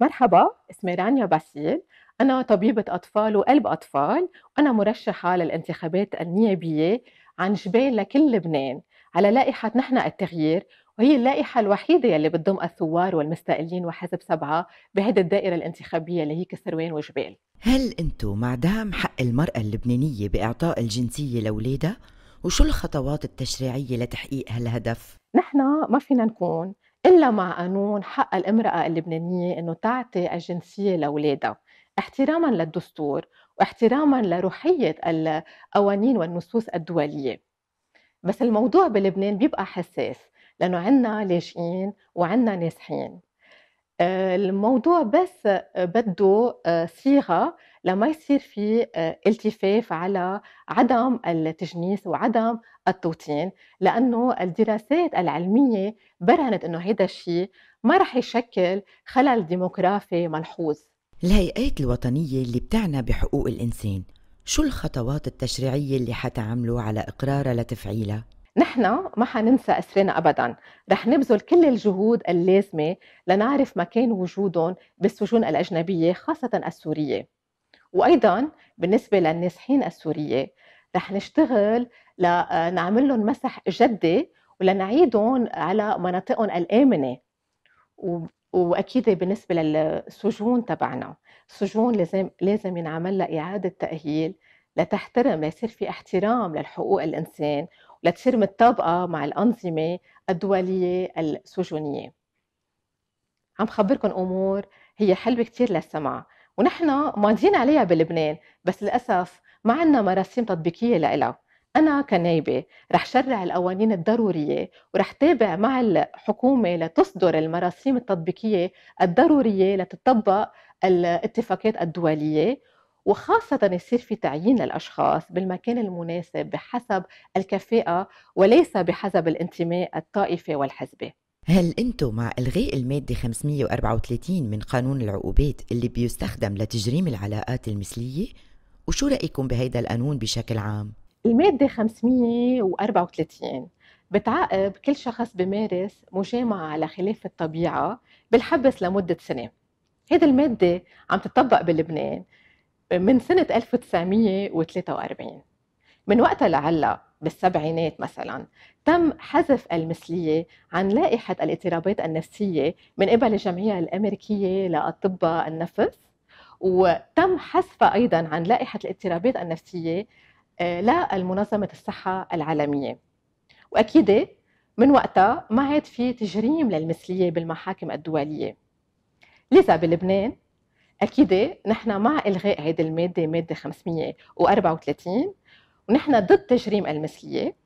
مرحبا اسمي رانيا باسيل أنا طبيبة أطفال وقلب أطفال وأنا مرشحة للانتخابات النيابية عن جبال لكل لبنان على لائحة نحن التغيير وهي اللائحة الوحيدة يلي بتضم الثوار والمستقلين وحزب سبعة بهيدي الدائرة الانتخابية اللي هي كسروان وجبال هل أنتو مع دعم حق المرأة اللبنانية بإعطاء الجنسية لأولادها؟ وشو الخطوات التشريعية لتحقيق هالهدف؟ نحن ما فينا نكون إلا مع قانون حق الامرأة اللبنانية أنه تعطي الجنسية لأولادها احتراما للدستور واحتراما لروحية القوانين والنصوص الدولية بس الموضوع بلبنان بيبقى حساس لأنه عندنا لاجئين وعندنا نازحين آه، الموضوع بس بده آه، صيغة لما يصير في آه، التفاف على عدم التجنيس وعدم التوطين لانه الدراسات العلميه برهنت انه هذا الشيء ما رح يشكل خلل ديموغرافي ملحوظ الهيئات الوطنيه اللي بتعنى بحقوق الانسان شو الخطوات التشريعيه اللي حتعملوا على اقرارها لتفعيلها نحن ما حننسى أسرنا أبدا رح نبذل كل الجهود اللازمة لنعرف مكان وجودهم بالسجون الأجنبية خاصة السورية وايضا بالنسبه للنازحين السوريه رح نشتغل لنعمل آه، لهم مسح جدي ولنعيدهم على مناطقهم الامنه واكيد بالنسبه للسجون تبعنا السجون لازم لازم ينعمل لها اعاده تاهيل لتحترم ليصير في احترام للحقوق الانسان ولتصير متطابقه مع الانظمه الدوليه السجونيه عم خبركم امور هي حلوه كثير للسمع ونحن ماضيين عليها بلبنان بس للأسف ما عندنا مراسيم تطبيقية لإلها أنا كنايبة رح شرع القوانين الضرورية ورح تابع مع الحكومة لتصدر المراسيم التطبيقية الضرورية لتطبق الاتفاقات الدولية وخاصة يصير في تعيين للأشخاص بالمكان المناسب بحسب الكفاءة وليس بحسب الانتماء الطائفي والحزبي هل أنتم مع إلغاء المادة 534 من قانون العقوبات اللي بيستخدم لتجريم العلاقات المثلية؟ وشو رأيكم بهيدا القانون بشكل عام؟ المادة 534 بتعاقب كل شخص بمارس مجامعة على خلاف الطبيعة بالحبس لمدة سنة هذه المادة عم تطبق بلبنان من سنة 1943 من وقتها لعلا بالسبعينات مثلا تم حذف المثلية عن لائحة الاضطرابات النفسية من قبل الجمعية الأمريكية لأطباء النفس وتم حذفها أيضا عن لائحة الاضطرابات النفسية آه، لمنظمة الصحة العالمية وأكيد من وقتها ما عاد في تجريم للمثلية بالمحاكم الدولية لذا بلبنان أكيد نحن مع إلغاء هذه المادة مادة 534 ونحن ضد تجريم المثليه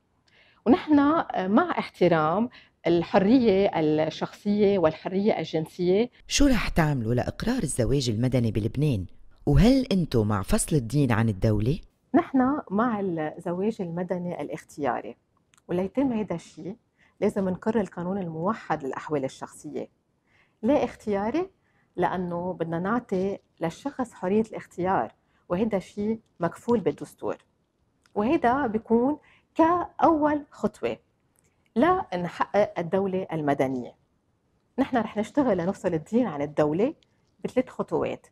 ونحن آه، مع احترام الحرية الشخصية والحرية الجنسية شو رح تعملوا لإقرار الزواج المدني بلبنان؟ وهل أنتم مع فصل الدين عن الدولة؟ نحن مع الزواج المدني الاختياري وليتم هذا الشيء لازم نقر القانون الموحد للأحوال الشخصية ليه اختياري؟ لأنه بدنا نعطي للشخص حرية الاختيار وهذا شيء مكفول بالدستور وهذا بيكون كأول خطوة لنحقق الدولة المدنية نحن رح نشتغل لنفصل الدين عن الدولة بثلاث خطوات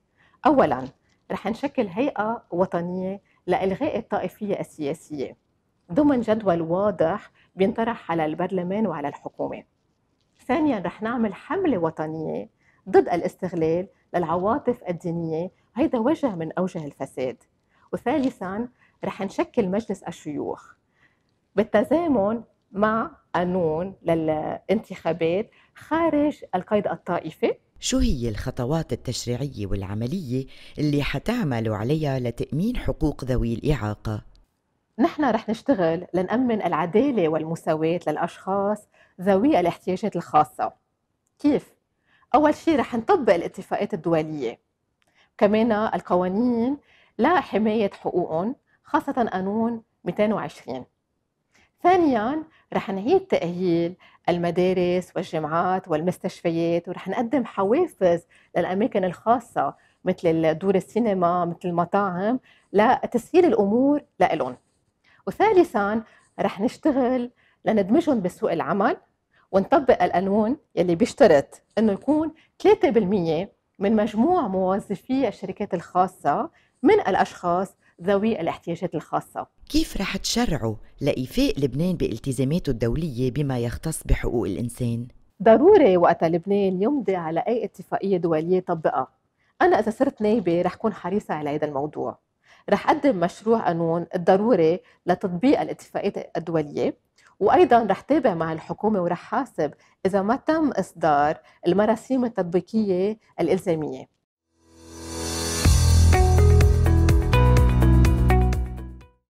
أولا رح نشكل هيئة وطنية لإلغاء الطائفية السياسية ضمن جدول واضح بينطرح على البرلمان وعلى الحكومة ثانيا رح نعمل حملة وطنية ضد الاستغلال للعواطف الدينية هيدا وجه من أوجه الفساد وثالثا رح نشكل مجلس الشيوخ بالتزامن مع قانون للانتخابات خارج القيد الطائفي شو هي الخطوات التشريعية والعملية اللي حتعملوا عليها لتأمين حقوق ذوي الإعاقة؟ نحن رح نشتغل لنأمن العدالة والمساواة للأشخاص ذوي الاحتياجات الخاصة كيف؟ أول شيء رح نطبق الاتفاقات الدولية كمان القوانين لحماية حقوقهم خاصة قانون 220 ثانيا رح نعيد تأهيل المدارس والجامعات والمستشفيات ورح نقدم حوافز للأماكن الخاصة مثل دور السينما مثل المطاعم لتسهيل الأمور لإلهم وثالثا رح نشتغل لندمجهم بسوق العمل ونطبق القانون يلي بيشترط انه يكون 3% من مجموع موظفي الشركات الخاصة من الأشخاص ذوي الاحتياجات الخاصة كيف رح تشرعوا لإيفاء لبنان بالتزاماته الدولية بما يختص بحقوق الإنسان؟ ضروري وقت لبنان يمضي على أي اتفاقية دولية طبقها أنا إذا صرت نايبة رح كون حريصة على هذا الموضوع رح أقدم مشروع قانون الضروري لتطبيق الاتفاقيات الدولية وايضا رح تابع مع الحكومه ورح حاسب اذا ما تم اصدار المراسيم التطبيقيه الالزاميه